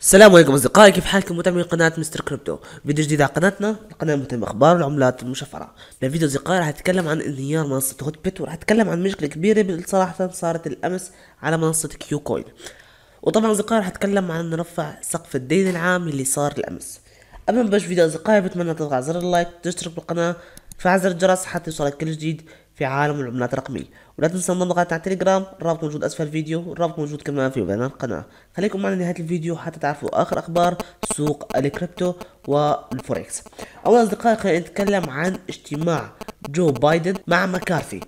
السلام عليكم اصدقائي كيف حالكم متابعين قناه مستر كريبتو فيديو جديد على قناتنا القناه مهتمه اخبار العملات المشفره بالفيديو اصدقائي راح اتكلم عن انهيار منصه هوت بيت وراح اتكلم عن مشكله كبيره صراحه صارت الامس على منصه كيو كوين وطبعا اصدقائي راح اتكلم عن رفع سقف الدين العام اللي صار الامس قبل ما نبلش فيديو اصدقائي بتمنى تضغط على زر اللايك تشترك بالقناه زر الجرس حتى يوصلك كل جديد في عالم العملات الرقمية ولا تنسى انضم لقناتنا على التليجرام الرابط موجود اسفل الفيديو والرابط موجود كمان في بيان القناة خليكم معنا نهاية الفيديو حتى تعرفوا اخر اخبار سوق الكريبتو والفوركس اولا اصدقائي خلينا نتكلم عن اجتماع جو بايدن مع مكارثي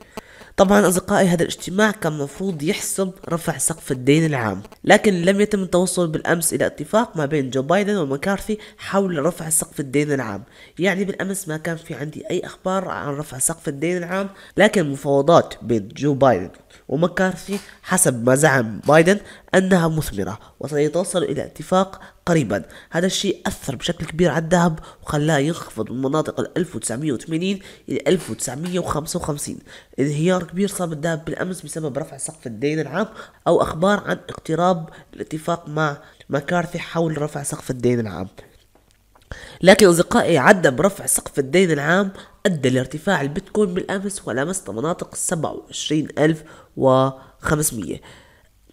طبعا أصدقائي هذا الاجتماع كان مفروض يحسم رفع سقف الدين العام لكن لم يتم التوصل بالأمس إلى اتفاق ما بين جو بايدن ومكارثي حول رفع سقف الدين العام يعني بالأمس ما كان في عندي أي أخبار عن رفع سقف الدين العام لكن مفاوضات بين جو بايدن ومكارثي حسب ما زعم بايدن أنها مثمرة وسيتوصل إلى اتفاق قريبا هذا الشيء أثر بشكل كبير على الذهب وخلاه ينخفض من مناطق ال 1980 إلى 1955 انهيار انفجار كبير صاب الذهب بالأمس بسبب رفع سقف الدين العام أو أخبار عن اقتراب الاتفاق مع مكارثي حول رفع سقف الدين العام لكن أصدقائي عدم رفع سقف الدين العام أدى لارتفاع البيتكوين بالأمس ولمست مناطق 27500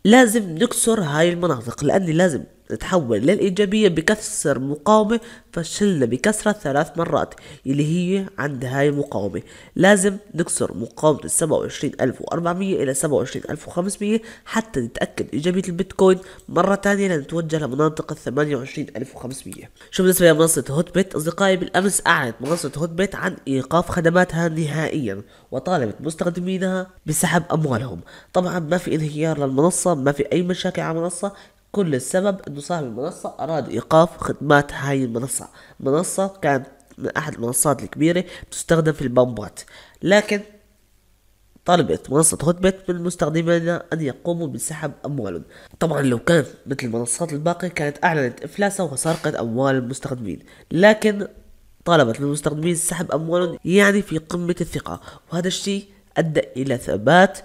لازم نكسر هاي المناطق لأني لازم تتحول للإيجابية بكسر مقاومة فشلنا بكسرة ثلاث مرات اللي هي عند هاي المقاومة لازم نكسر مقاومة السبعة وعشرين ألف وأربعمية إلى سبعة وعشرين ألف وخمسمية حتى نتأكد إيجابية البيتكوين مرة تانية لنتوجه لمناطق الثمانية وعشرين ألف وخمسمية شو بالنسبة لمنصة هوت بيت أصدقائي بالأمس أعلنت منصة هوت بيت عن إيقاف خدماتها نهائيا وطالبت مستخدمينها بسحب أموالهم طبعا ما في انهيار للمنصة ما في أي مشاكل على المنصة كل السبب انه صاحب المنصة اراد ايقاف خدمات هاي المنصة منصة كانت من احد المنصات الكبيرة تستخدم في البامبات لكن طلبت منصة هوتبت من المستخدمين أن يقوموا بسحب أموالهم طبعا لو كانت مثل المنصات الباقية كانت أعلنت إفلاسها وسرقت أموال المستخدمين لكن طلبت من المستخدمين سحب أموالهم يعني في قمة الثقة وهذا الشيء أدى إلى ثبات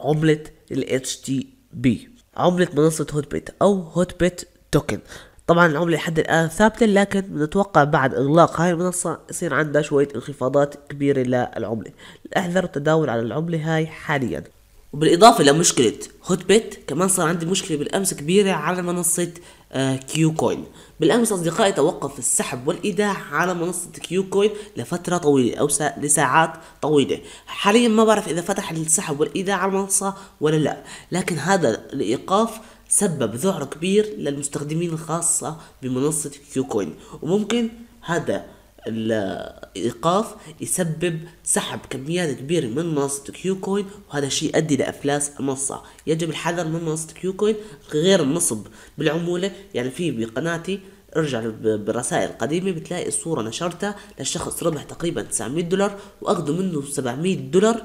عملة ال HTTP عملة منصة هوت بيت أو هوت بيت توكن طبعا العملة لحد الآن ثابتة لكن نتوقع بعد إغلاق هاي المنصة يصير عندها شوية انخفاضات كبيرة للعملة احذر التداول على العملة هاي حاليا وبالاضافه لمشكله هوت بيت كمان صار عندي مشكله بالامس كبيره على منصه آه، كيو كوين بالامس اصدقائي توقف السحب والايداع على منصه كيو كوين لفتره طويله او سا... لساعات طويله حاليا ما بعرف اذا فتح السحب والايداع على المنصه ولا لا لكن هذا الايقاف سبب ذعر كبير للمستخدمين الخاصه بمنصه كيو كوين وممكن هذا الايقاف يسبب سحب كميات كبيره من منصه كيو كوين وهذا الشيء يؤدي لافلاس المنصه يجب الحذر من منصه كيو كوين غير النصب بالعموله يعني في بقناتي ارجع بالرسائل القديمه بتلاقي الصوره نشرتها لشخص ربح تقريبا 900 دولار واخذوا منه 700 دولار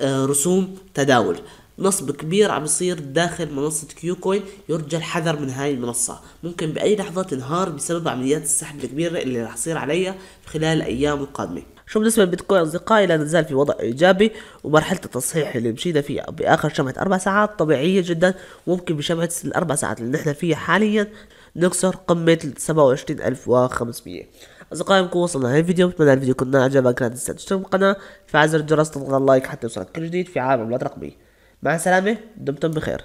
آه، رسوم تداول نصب كبير عم يصير داخل منصة كيو كوين يرجى الحذر من هاي المنصة ممكن بأي لحظة تنهار بسبب عمليات السحب الكبيرة اللي راح تصير عليها خلال الأيام القادمة شو بالنسبة للبيتكوين أصدقائي لا نزال في وضع إيجابي ومرحلة التصحيح اللي مشينا فيها بآخر شمعة أربع ساعات طبيعية جدا ممكن بشمعة الأربع ساعات اللي نحن فيها حاليا نكسر قمة 27500 أصدقائي نكون وصلنا لهذا الفيديو بتمنى الفيديو يكون عجبك لا تنسى تشترك بالقناة تفعل زر الجرس تضغط على اللايك حتى يوصلك كل جديد في عالم العملات الرقمية مع السلامة دمتم بخير